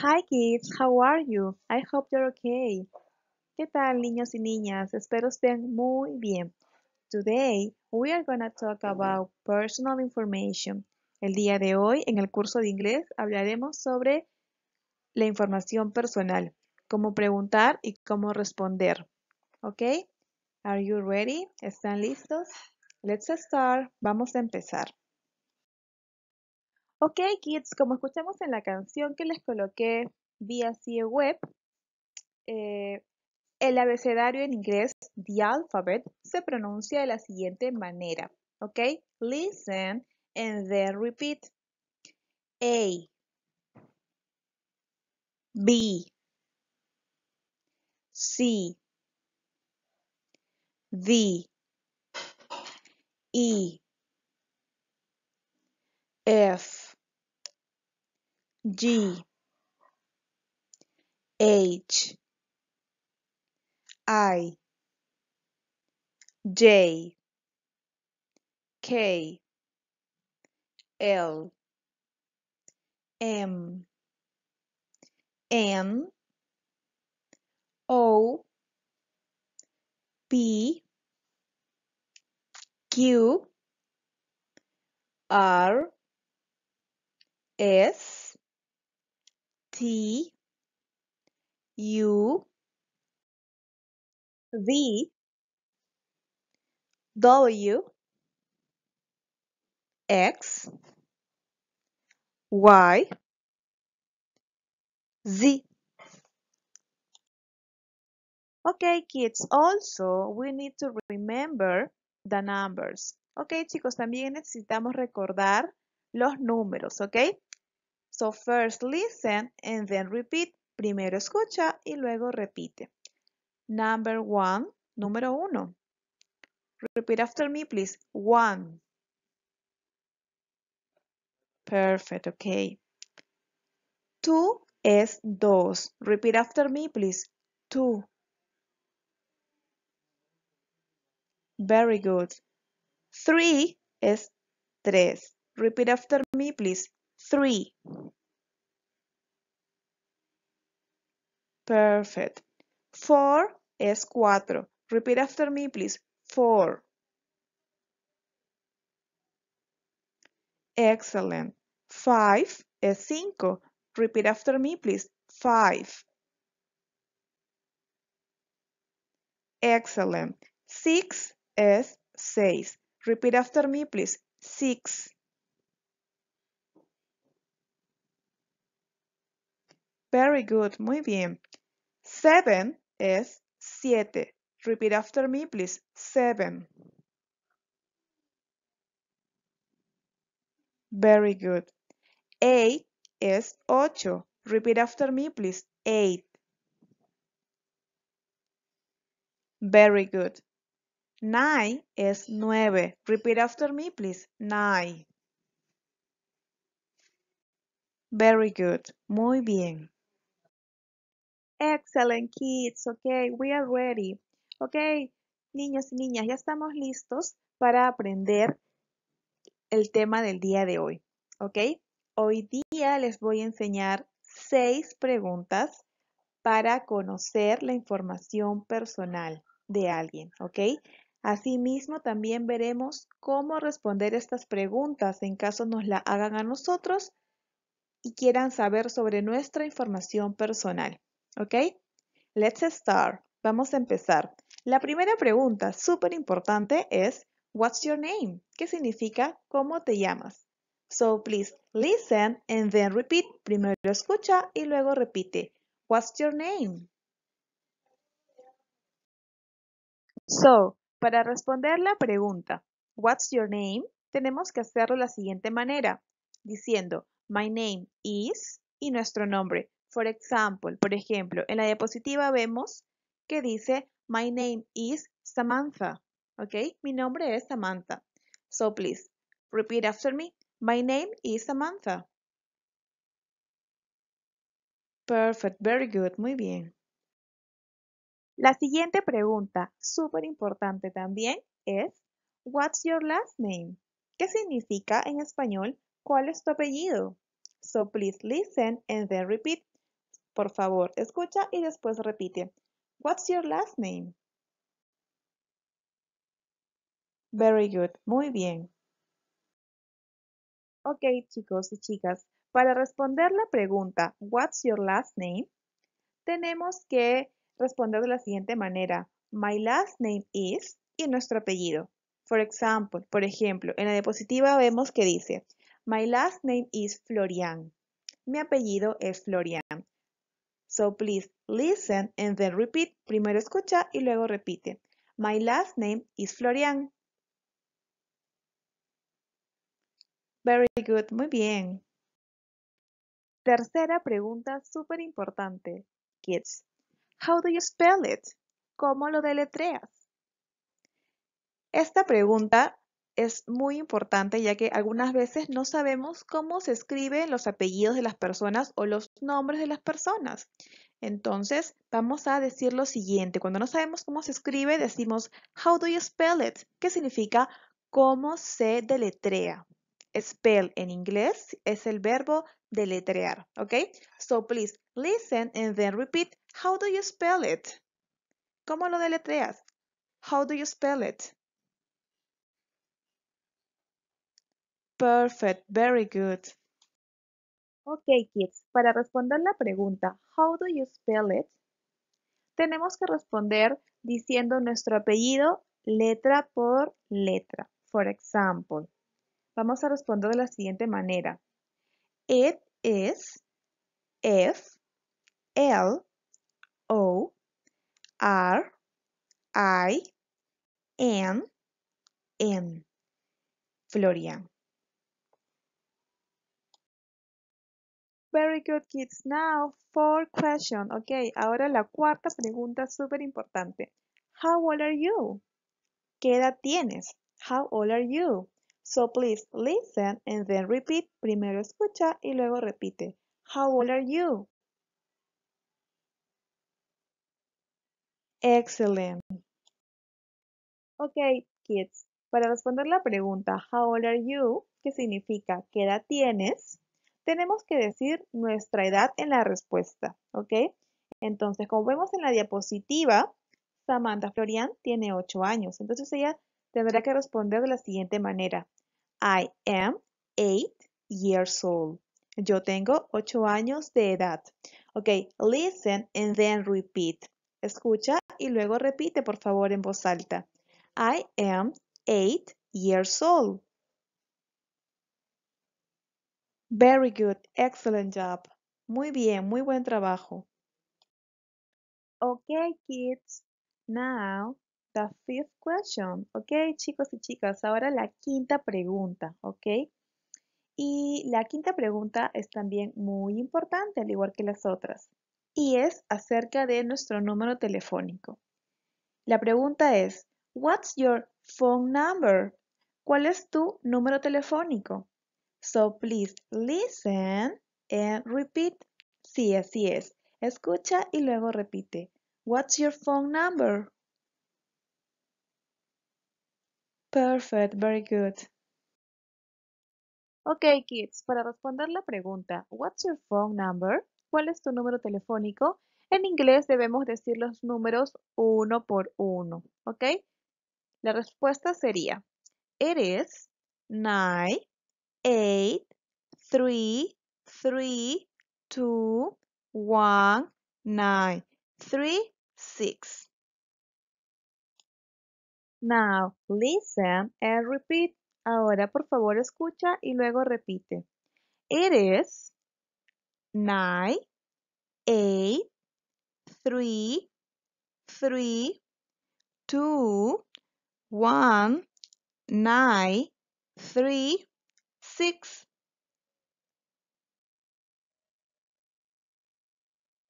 Hi kids, how are you? I hope you're okay. ¿Qué tal niños y niñas? Espero estén muy bien. Today we are going to talk about personal information. El día de hoy en el curso de inglés hablaremos sobre la información personal, cómo preguntar y cómo responder. ¿Ok? Are you ready? ¿Están listos? Let's start. Vamos a empezar. Ok, kids, como escuchamos en la canción que les coloqué vía CIE web, eh, el abecedario en inglés, the alphabet, se pronuncia de la siguiente manera. Ok, listen and then repeat. A, B, C, D, E, F. G H I J K L M N O P Q R S T U V W X Y Z Okay, kids, also we need to remember the numbers. Okay, chicos, también necesitamos recordar los números, Okay? So first listen and then repeat. Primero escucha y luego repite. Number one, número uno. Repeat after me, please. One. Perfect, okay. Two es dos. Repeat after me, please. Two. Very good. Three es tres. Repeat after me, please three. Perfect. Four es cuatro. Repeat after me, please. Four. Excellent. Five es cinco. Repeat after me, please. Five. Excellent. Six es seis. Repeat after me, please. Six. Very good, muy bien. Seven es siete. Repeat after me, please. Seven. Very good. Eight es ocho. Repeat after me, please. Eight. Very good. Nine es nueve. Repeat after me, please. Nine. Very good. Muy bien. Excellent kids, ok, we are ready. Ok, niños y niñas, ya estamos listos para aprender el tema del día de hoy. Ok, hoy día les voy a enseñar seis preguntas para conocer la información personal de alguien. Ok, asimismo también veremos cómo responder estas preguntas en caso nos la hagan a nosotros y quieran saber sobre nuestra información personal. ¿Ok? Let's start. Vamos a empezar. La primera pregunta, súper importante, es What's your name? ¿Qué significa ¿cómo te llamas? So please listen and then repeat. Primero escucha y luego repite. What's your name? So, para responder la pregunta, What's your name? Tenemos que hacerlo de la siguiente manera, diciendo My name is y nuestro nombre. For example, por ejemplo, en la diapositiva vemos que dice My name is Samantha. ¿Ok? Mi nombre es Samantha. So please, repeat after me. My name is Samantha. Perfect, very good, muy bien. La siguiente pregunta, súper importante también, es What's your last name? ¿Qué significa en español cuál es tu apellido? So please listen and then repeat por favor, escucha y después repite. What's your last name? Very good. Muy bien. Ok, chicos y chicas, para responder la pregunta What's your last name? Tenemos que responder de la siguiente manera. My last name is y nuestro apellido. Por ejemplo, por ejemplo, en la diapositiva vemos que dice My last name is Florian. Mi apellido es Florian. So please listen and then repeat. Primero escucha y luego repite. My last name is Florian. Very good, muy bien. Tercera pregunta súper importante. Kids, how do you spell it? ¿Cómo lo deletreas? Esta pregunta es muy importante ya que algunas veces no sabemos cómo se escriben los apellidos de las personas o los nombres de las personas. Entonces, vamos a decir lo siguiente. Cuando no sabemos cómo se escribe, decimos, how do you spell it? Que significa cómo se deletrea. Spell en inglés es el verbo deletrear, ¿ok? So please listen and then repeat, how do you spell it? ¿Cómo lo deletreas? How do you spell it? Perfect, very good. Ok, kids, para responder la pregunta, how do you spell it? Tenemos que responder diciendo nuestro apellido letra por letra. For example, vamos a responder de la siguiente manera. It is F L O R I N N. Florian. Very good kids. Now, fourth question. Ok, ahora la cuarta pregunta súper importante. How old are you? ¿Qué edad tienes? How old are you? So please listen and then repeat. Primero escucha y luego repite. How old are you? Excellent. Ok, kids. Para responder la pregunta, how old are you? que significa ¿qué edad tienes? tenemos que decir nuestra edad en la respuesta, ¿ok? Entonces, como vemos en la diapositiva, Samantha Florian tiene 8 años, entonces ella tendrá que responder de la siguiente manera. I am eight years old. Yo tengo 8 años de edad. Ok, listen and then repeat. Escucha y luego repite, por favor, en voz alta. I am 8 years old. Very good, excellent job. Muy bien, muy buen trabajo. Okay, kids. Now, the fifth question. Ok, chicos y chicas, ahora la quinta pregunta, ok. Y la quinta pregunta es también muy importante, al igual que las otras, y es acerca de nuestro número telefónico. La pregunta es, What's your phone number? ¿Cuál es tu número telefónico? So please listen and repeat. Sí, así es. Escucha y luego repite. What's your phone number? Perfect, very good. Ok, kids, para responder la pregunta, What's your phone number? ¿Cuál es tu número telefónico? En inglés debemos decir los números uno por uno, ¿ok? La respuesta sería, It is nine eight, three, three, two, one, nine, three, six. Now, listen and repeat. Ahora, por favor, escucha y luego repite. It is nine, eight, three, three, two, one, nine, three,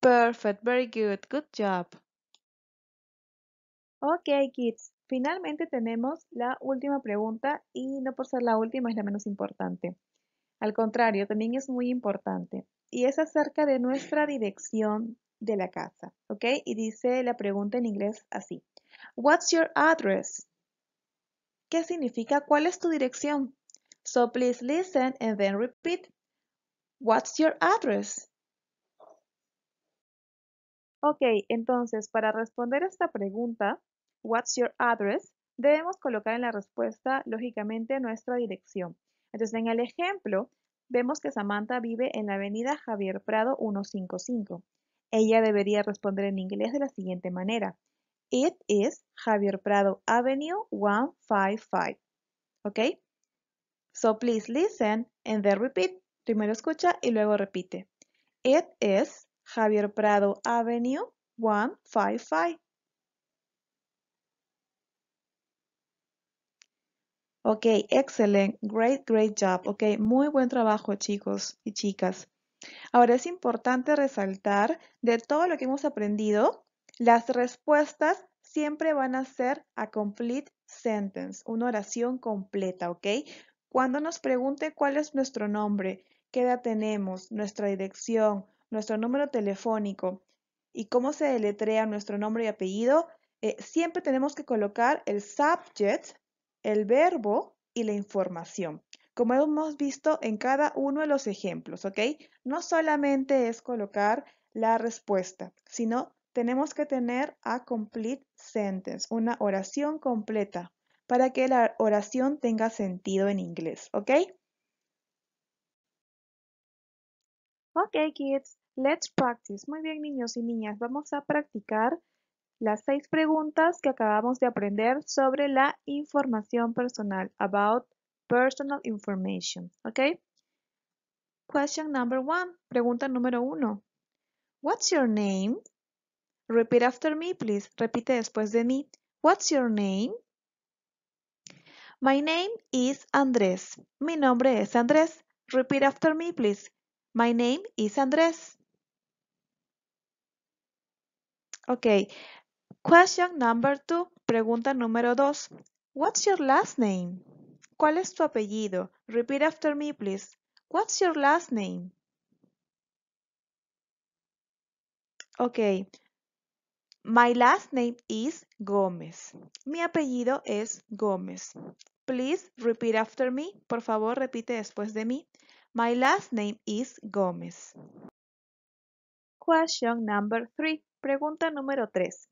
Perfect, very good, good job. Ok, kids. Finalmente tenemos la última pregunta y no por ser la última es la menos importante. Al contrario, también es muy importante. Y es acerca de nuestra dirección de la casa. ¿Ok? Y dice la pregunta en inglés así. What's your address? ¿Qué significa? ¿Cuál es tu dirección? So please listen and then repeat. What's your address? Ok, entonces para responder esta pregunta, What's your address? Debemos colocar en la respuesta, lógicamente, nuestra dirección. Entonces, en el ejemplo, vemos que Samantha vive en la avenida Javier Prado 155. Ella debería responder en inglés de la siguiente manera. It is Javier Prado Avenue 155. ¿Ok? So please listen and then repeat. Primero escucha y luego repite. It is Javier Prado Avenue 155. Ok, excellent. Great, great job. Ok, muy buen trabajo chicos y chicas. Ahora es importante resaltar de todo lo que hemos aprendido, las respuestas siempre van a ser a complete sentence, una oración completa, ¿ok? Cuando nos pregunte cuál es nuestro nombre, qué edad tenemos, nuestra dirección, nuestro número telefónico y cómo se deletrea nuestro nombre y apellido, eh, siempre tenemos que colocar el subject, el verbo y la información, como hemos visto en cada uno de los ejemplos, ¿ok? No solamente es colocar la respuesta, sino tenemos que tener a complete sentence, una oración completa, para que la oración tenga sentido en inglés, ¿ok? Ok, kids, let's practice. Muy bien, niños y niñas, vamos a practicar las seis preguntas que acabamos de aprender sobre la información personal, about personal information, ¿ok? Question number one, pregunta número uno. What's your name? Repeat after me, please. Repite después de mí. What's your name? My name is Andrés. Mi nombre es Andrés. Repeat after me, please. My name is Andrés. Okay. Question number two. Pregunta número dos. What's your last name? ¿Cuál es tu apellido? Repeat after me, please. What's your last name? Okay. My last name is Gómez. Mi apellido es Gómez. Please repeat after me. Por favor, repite después de mí. My last name is Gómez. Question number three. Pregunta número 3.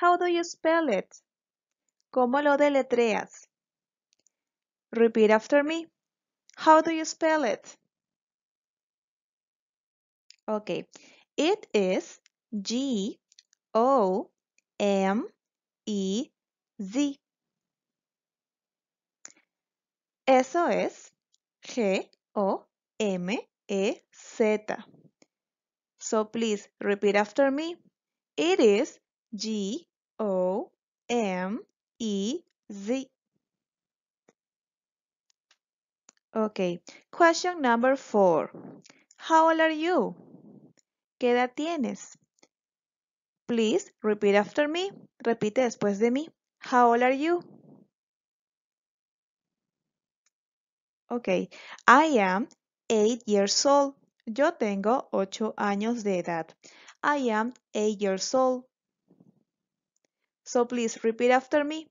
How do you spell it? ¿Cómo lo deletreas? Repeat after me. How do you spell it? Okay. It is G O M E Z. Eso es G-O-M-E-Z. So please repeat after me. It is G-O-M-E-Z. Okay, question number four. How old are you? ¿Qué edad tienes? Please repeat after me. Repite después de mí. How old are you? Ok. I am eight years old. Yo tengo ocho años de edad. I am eight years old. So please repeat after me.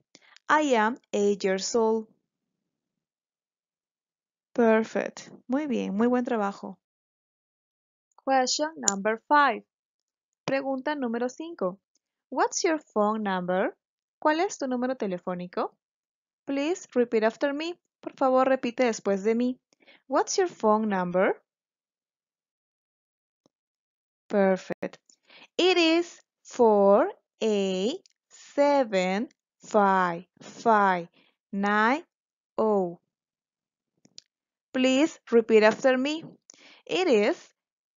I am eight years old. Perfect. Muy bien, muy buen trabajo. Question number five. Pregunta número cinco. What's your phone number? ¿Cuál es tu número telefónico? Please repeat after me. Por favor repite después de mí. What's your phone number? Perfect. It is 4875590. Please repeat after me. It is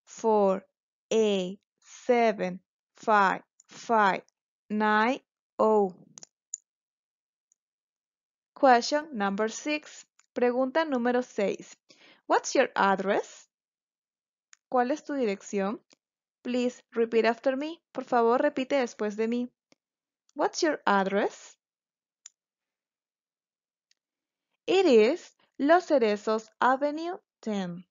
4875590. Question number 6. Pregunta número 6. What's your address? ¿Cuál es tu dirección? Please repeat after me. Por favor, repite después de mí. What's your address? It is Los Cerezos Avenue 10.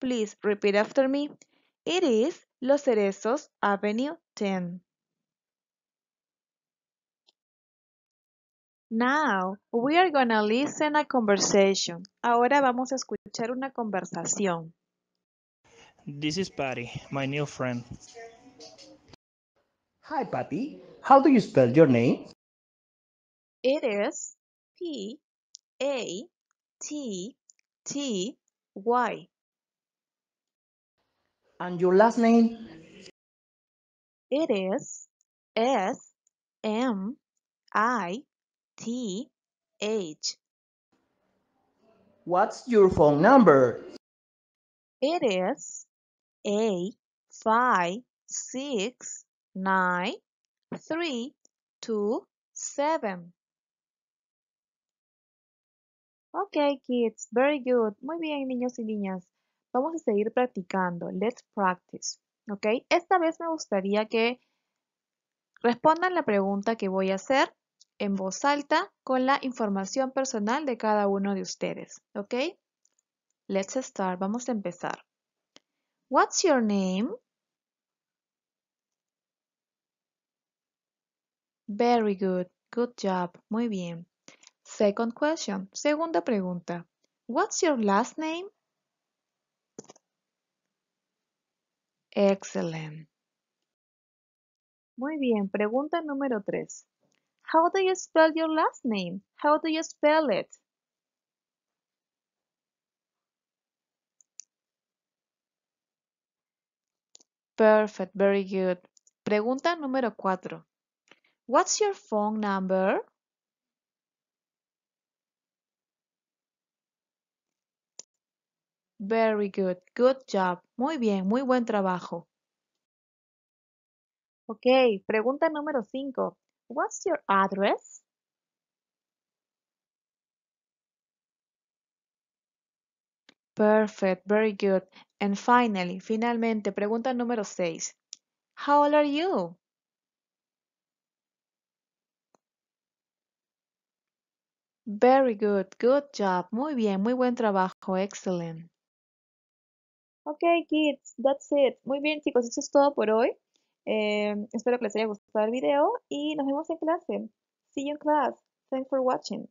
Please repeat after me. It is Los Cerezos Avenue 10. Now we are gonna listen a conversation. Ahora vamos a escuchar una conversación. This is Patty, my new friend. Hi Patty, how do you spell your name? It is P A T T Y. And your last name? It is S M I T H. What's your phone number? It is A five six nine three two Ok, kids, very good. Muy bien, niños y niñas. Vamos a seguir practicando. Let's practice. Ok, esta vez me gustaría que respondan la pregunta que voy a hacer en voz alta con la información personal de cada uno de ustedes. ¿Ok? Let's start. Vamos a empezar. What's your name? Very good. Good job. Muy bien. Second question. Segunda pregunta. What's your last name? Excellent. Muy bien. Pregunta número tres. How do you spell your last name? How do you spell it? Perfect, very good. Pregunta número 4. What's your phone number? Very good. Good job. Muy bien, muy buen trabajo. Ok, pregunta número 5. What's your address? Perfect, very good. And finally, finalmente, pregunta número 6. How old are you? Very good, good job. Muy bien, muy buen trabajo, excellent. Ok, kids, that's it. Muy bien, chicos, eso es todo por hoy. Eh, espero que les haya gustado el video y nos vemos en clase. See you in class. Thanks for watching.